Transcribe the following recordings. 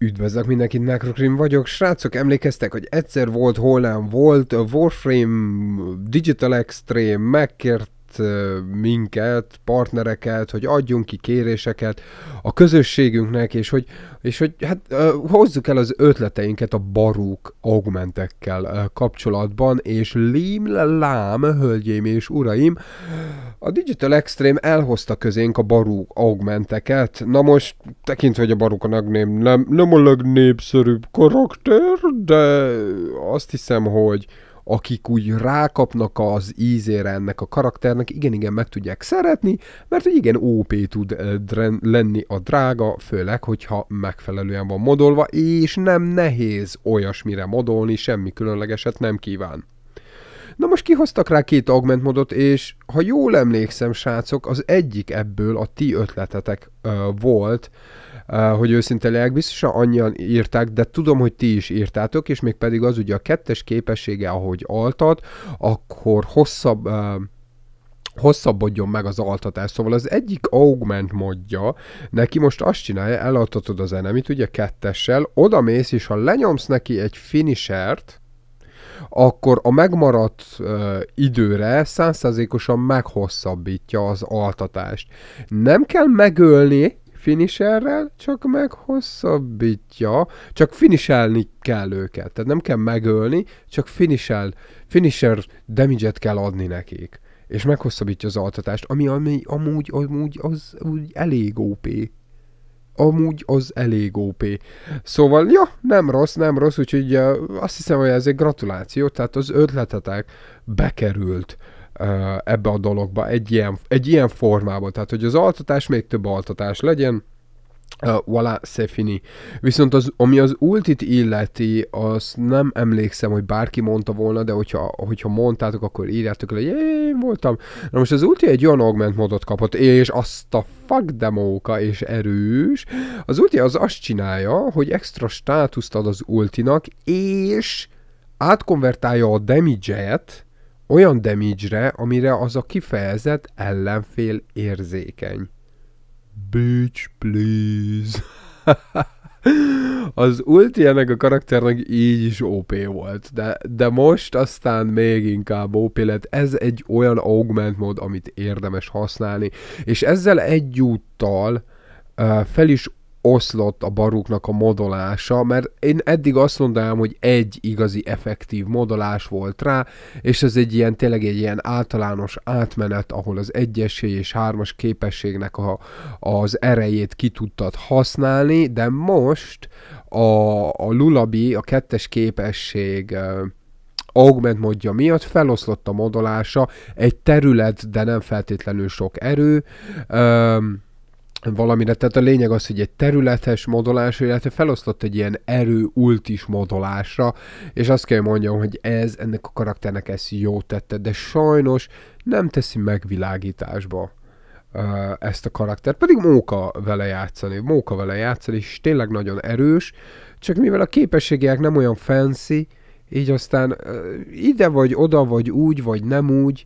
Üdvözlök mindenkit, Necrocrim vagyok. Srácok, emlékeztek, hogy egyszer volt, holnám volt, a Warframe Digital Extreme megkért kért minket, partnereket, hogy adjunk ki kéréseket a közösségünknek, és hogy, és hogy hát hozzuk el az ötleteinket a barúk augmentekkel kapcsolatban, és lím lám, hölgyeim és uraim, a Digital Extreme elhozta közénk a barúk augmenteket. Na most, tekintve, hogy a barúk a nem, nem a legnépszerűbb karakter, de azt hiszem, hogy akik úgy rákapnak az ízére ennek a karakternek, igen-igen meg tudják szeretni, mert hogy igen OP tud eh, lenni a drága, főleg, hogyha megfelelően van modolva, és nem nehéz olyasmire modolni, semmi különlegeset nem kíván. Na most kihoztak rá két augment modot, és ha jól emlékszem, srácok, az egyik ebből a ti ötletetek ö, volt, Uh, hogy őszinte legyek, biztosan annyian írták, de tudom, hogy ti is írtátok, és még pedig az ugye a kettes képessége, ahogy altat, akkor hosszabb uh, hosszabbodjon meg az altatás. Szóval az egyik augment modja, neki most azt csinálja, elaltatod az enemit, ugye kettessel, oda mész, és ha lenyomsz neki egy finishert, akkor a megmaradt ö, időre százszázékosan meghosszabbítja az altatást. Nem kell megölni finisherrel, csak meghosszabbítja, csak finiselni kell őket. Tehát nem kell megölni, csak finisel, finisher damage-et kell adni nekik. És meghosszabbítja az altatást, ami, ami amúgy, amúgy az úgy elég OP amúgy az elég OP. Szóval, ja, nem rossz, nem rossz, úgyhogy uh, azt hiszem, hogy ez egy gratuláció, tehát az ötletetek bekerült uh, ebbe a dologba egy ilyen, egy ilyen formába, tehát hogy az altatás még több altatás legyen, Uh, voilà, c'est fini. Viszont az, ami az ultit illeti, az nem emlékszem, hogy bárki mondta volna, de hogyha, hogyha mondtátok, akkor írjátok le, hogy én voltam. Na most az ulti egy olyan augment modot kapott, és azt a fuck demóka, és erős. Az ulti az azt csinálja, hogy extra státuszt ad az ultinak, és átkonvertálja a damage-et, olyan damage-re, amire az a kifejezett ellenfél érzékeny. Bitch, please. az ulti meg a karakternek így is OP volt, de, de most aztán még inkább OP lett. Ez egy olyan augment mod, amit érdemes használni, és ezzel egyúttal uh, fel is oszlott a baruknak a modolása, mert én eddig azt mondanám, hogy egy igazi effektív modolás volt rá, és ez egy ilyen tényleg egy ilyen általános átmenet, ahol az egyesség és hármas képességnek a, az erejét ki tudtad használni, de most a, a lulabi, a kettes képesség augment módja miatt feloszlott a modolása, egy terület, de nem feltétlenül sok erő, um, valamire. Tehát a lényeg az, hogy egy területes modolás, illetve felosztott egy ilyen erő ultis modolásra, és azt kell mondjam, hogy ez ennek a karakternek ezt jó tette, de sajnos nem teszi megvilágításba ezt a karakter. Pedig móka vele játszani, móka vele játszani, és tényleg nagyon erős, csak mivel a képességek nem olyan fancy, így aztán ide vagy oda, vagy úgy, vagy nem úgy,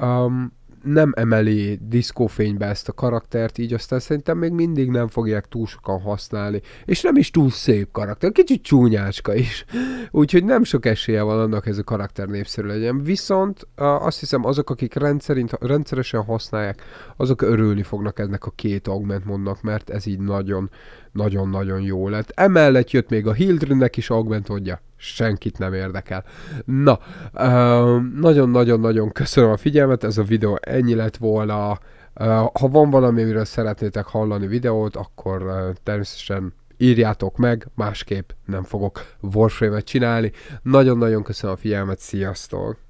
um, nem emeli diszkófénybe ezt a karaktert, így aztán szerintem még mindig nem fogják túl sokan használni. És nem is túl szép karakter, kicsit csúnyácska is. Úgyhogy nem sok esélye van annak, ez a karakter népszerű legyen. Viszont azt hiszem azok, akik rendszerint, rendszeresen használják, azok örülni fognak ennek a két augmentmondnak, mert ez így nagyon, nagyon-nagyon jó lett. Emellett jött még a Hildrinnek is augmentodja senkit nem érdekel. Na, um, nagyon-nagyon-nagyon köszönöm a figyelmet, ez a videó ennyi lett volna. Uh, ha van valami, amiről szeretnétek hallani videót, akkor uh, természetesen írjátok meg, másképp nem fogok warframe csinálni. Nagyon-nagyon köszönöm a figyelmet, sziasztok!